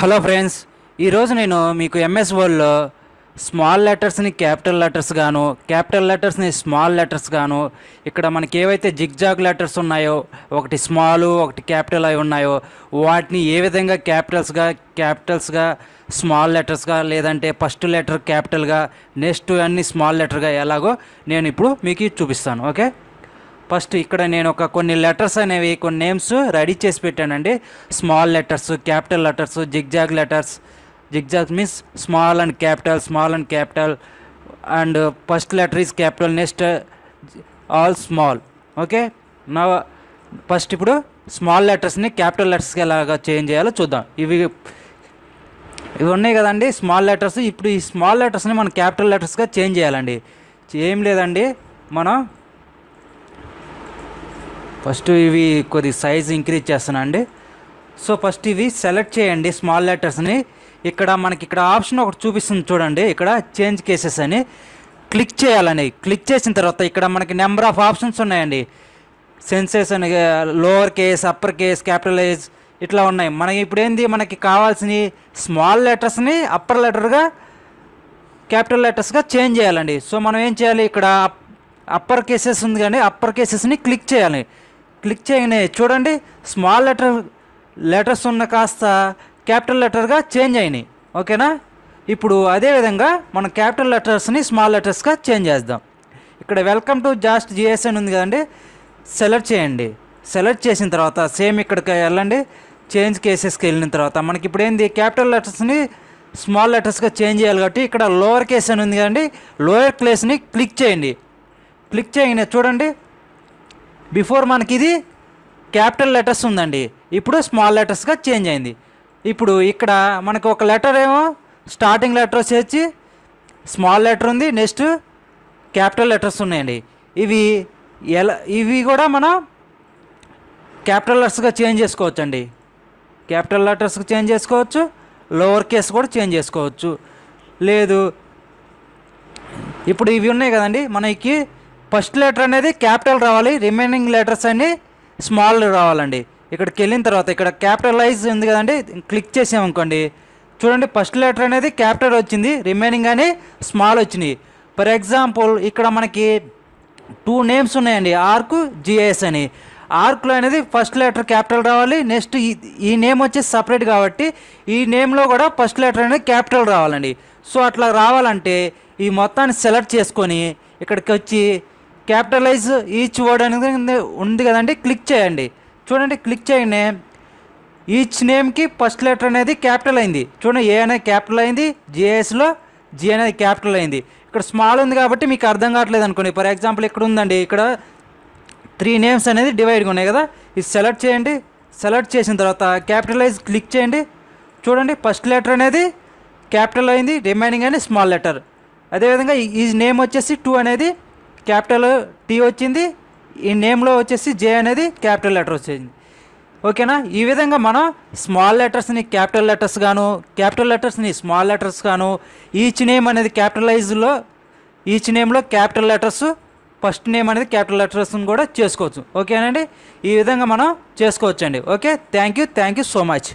hello friends ఈరోజు నేను మీకు ఎంఎస్ వర్డ్లో స్మాల్ లెటర్స్ని క్యాపిటల్ లెటర్స్ గాను క్యాపిటల్ లెటర్స్ని స్మాల్ లెటర్స్ గాను ఇక్కడ మనకి ఏవైతే జిగ్జాగ్ లెటర్స్ ఉన్నాయో ఒకటి స్మాలు ఒకటి క్యాపిటల్ అయి ఉన్నాయో వాటిని ఏ విధంగా క్యాపిటల్స్గా క్యాపిటల్స్గా స్మాల్ లెటర్స్గా లేదంటే ఫస్ట్ లెటర్ క్యాపిటల్గా నెక్స్ట్ అన్ని స్మాల్ లెటర్గా ఎలాగో నేను ఇప్పుడు మీకు చూపిస్తాను ఓకే ఫస్ట్ ఇక్కడ నేను ఒక కొన్ని లెటర్స్ అనేవి కొన్ని నేమ్స్ రెడీ చేసి పెట్టానండి small letters capital letters zigzag letters zigzag means small and capital small and capital and first letter is capital next all small okay నా ఫస్ట్ ఇప్పుడు స్మాల్ లెటర్స్ని క్యాపిటల్ లెటర్స్కి ఎలాగా చేంజ్ చేయాలో చూద్దాం ఇవి ఇవి ఉన్నాయి కదండి స్మాల్ లెటర్స్ ఇప్పుడు ఈ స్మాల్ లెటర్స్ని మనం క్యాపిటల్ లెటర్స్గా చేంజ్ చేయాలండి ఏం లేదండి మనం ఫస్ట్ ఇవి కొద్ది సైజ్ ఇంక్రీజ్ చేస్తున్నా అండి సో ఫస్ట్ ఇవి సెలెక్ట్ చేయండి స్మాల్ లెటర్స్ని ఇక్కడ మనకి ఇక్కడ ఆప్షన్ ఒకటి చూపిస్తుంది చూడండి ఇక్కడ చేంజ్ కేసెస్ అని క్లిక్ చేయాలని క్లిక్ చేసిన తర్వాత ఇక్కడ మనకి నెంబర్ ఆఫ్ ఆప్షన్స్ ఉన్నాయండి సెన్సెస్ అని lower case upper case capitalize ఇట్లా ఉన్నాయి మనకి ఇప్పుడు ఏంది మనకి కావాల్సిన స్మాల్ లెటర్స్ని అప్పర్ లెటర్గా క్యాపిటల్ లెటర్స్గా చేంజ్ చేయాలండి సో మనం ఏం చేయాలి ఇక్కడ అప్పర్ కేసెస్ ఉంది కానీ అప్పర్ కేసెస్ని క్లిక్ చేయాలి క్లిక్ చేయని చూడండి స్మాల్ లెటర్ లెటర్స్ ఉన్న కాస్త క్యాపిటల్ లెటర్గా చేంజ్ అయినాయి ఓకేనా ఇప్పుడు అదేవిధంగా మనం క్యాపిటల్ లెటర్స్ని స్మాల్ లెటర్స్గా చేంజ్ చేద్దాం ఇక్కడ వెల్కమ్ టు జాస్ట్ జిఎస్ అని ఉంది కదండి సెలెక్ట్ చేయండి సెలెక్ట్ చేసిన తర్వాత సేమ్ ఇక్కడికి వెళ్ళండి చేంజ్ కేసెస్కి వెళ్ళిన తర్వాత మనకి ఇప్పుడు ఏంది క్యాపిటల్ లెటర్స్ని స్మాల్ లెటర్స్గా చేంజ్ చేయాలి కాబట్టి ఇక్కడ లోవర్ కేస్ అని ఉంది కదండి లోయర్ క్లేస్ని క్లిక్ చేయండి క్లిక్ చేయండి చూడండి బిఫోర్ మనకి ఇది క్యాపిటల్ లెటర్స్ ఉందండి ఇప్పుడు స్మాల్ లెటర్స్గా చేంజ్ అయింది ఇప్పుడు ఇక్కడ మనకు ఒక లెటర్ ఏమో స్టార్టింగ్ లెటర్ వచ్చేసి స్మాల్ లెటర్ ఉంది నెక్స్ట్ క్యాపిటల్ లెటర్స్ ఉన్నాయండి ఇవి ఎలా ఇవి కూడా మనం క్యాపిటల్ లెటర్స్గా చేంజ్ చేసుకోవచ్చు అండి క్యాపిటల్ లెటర్స్కి చేంజ్ చేసుకోవచ్చు లోవర్ కేస్ కూడా చేంజ్ చేసుకోవచ్చు లేదు ఇప్పుడు ఇవి ఉన్నాయి కదండి మనకి ఫస్ట్ లెటర్ అనేది క్యాపిటల్ రావాలి రిమైనింగ్ లెటర్స్ అన్ని స్మాల్ రావాలండి ఇక్కడికి వెళ్ళిన తర్వాత ఇక్కడ క్యాపిటలైజ్ ఉంది కదండి క్లిక్ చేసామనుకోండి చూడండి ఫస్ట్ లెటర్ అనేది క్యాపిటల్ వచ్చింది రిమైనింగ్ అని స్మాల్ వచ్చినాయి ఫర్ ఎగ్జాంపుల్ ఇక్కడ మనకి టూ నేమ్స్ ఉన్నాయండి ఆర్కు జిఎస్ అని ఆర్క్లో అనేది ఫస్ట్ లెటర్ క్యాపిటల్ రావాలి నెక్స్ట్ ఈ నేమ్ వచ్చేసి సపరేట్ కాబట్టి ఈ నేమ్లో కూడా ఫస్ట్ లెటర్ అనేది క్యాపిటల్ రావాలండి సో అట్లా రావాలంటే ఈ మొత్తాన్ని సెలెక్ట్ చేసుకొని ఇక్కడికి వచ్చి క్యాపిటలైజ్ ఈచ్ వర్డ్ అనేది ఉంది కదండి క్లిక్ చేయండి చూడండి క్లిక్ చేయండి ఈచ్ నేమ్కి ఫస్ట్ లెటర్ అనేది క్యాపిటల్ అయింది చూడండి ఏ అనేది క్యాపిటల్ అయింది జిఎస్లో జి అనేది క్యాపిటల్ అయింది ఇక్కడ స్మాల్ ఉంది కాబట్టి మీకు అర్థం కావట్లేదు అనుకోండి ఫర్ ఎగ్జాంపుల్ ఇక్కడ ఉందండి ఇక్కడ త్రీ నేమ్స్ అనేది డివైడ్గా ఉన్నాయి కదా ఇది సెలెక్ట్ చేయండి సెలెక్ట్ చేసిన తర్వాత క్యాపిటలైజ్ క్లిక్ చేయండి చూడండి ఫస్ట్ లెటర్ అనేది క్యాపిటల్ అయింది రిమైనింగ్ అనేది స్మాల్ లెటర్ అదేవిధంగా ఈ నేమ్ వచ్చేసి టూ అనేది క్యాపిటల్ టీ వచ్చింది ఈ నేమ్లో వచ్చేసి జే అనేది క్యాపిటల్ లెటర్ వచ్చింది ఓకేనా ఈ విధంగా మనం స్మాల్ లెటర్స్ని క్యాపిటల్ లెటర్స్ గాను క్యాపిటల్ లెటర్స్ని స్మాల్ లెటర్స్ గాను ఈచ్ నేమ్ అనేది క్యాపిటలైజ్లో ఈచ్ నేమ్లో క్యాపిటల్ లెటర్స్ ఫస్ట్ నేమ్ అనేది క్యాపిటల్ లెటర్స్ని కూడా చేసుకోవచ్చు ఓకేనండి ఈ విధంగా మనం చేసుకోవచ్చండి okay thank you thank you so much